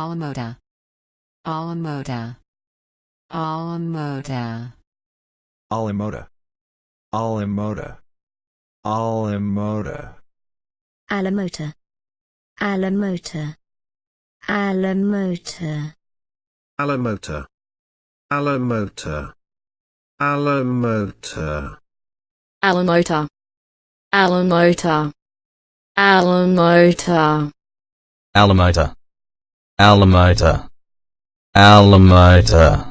Alamoda. Alamoda. Alamoda. Alamoda. Alamoda. Alamoda. Alamota. Alamota. Alamota. Alamota. Alamota. Alamota. Alamota. Alamota. Alamota. Alamota. Alamota, Alamota.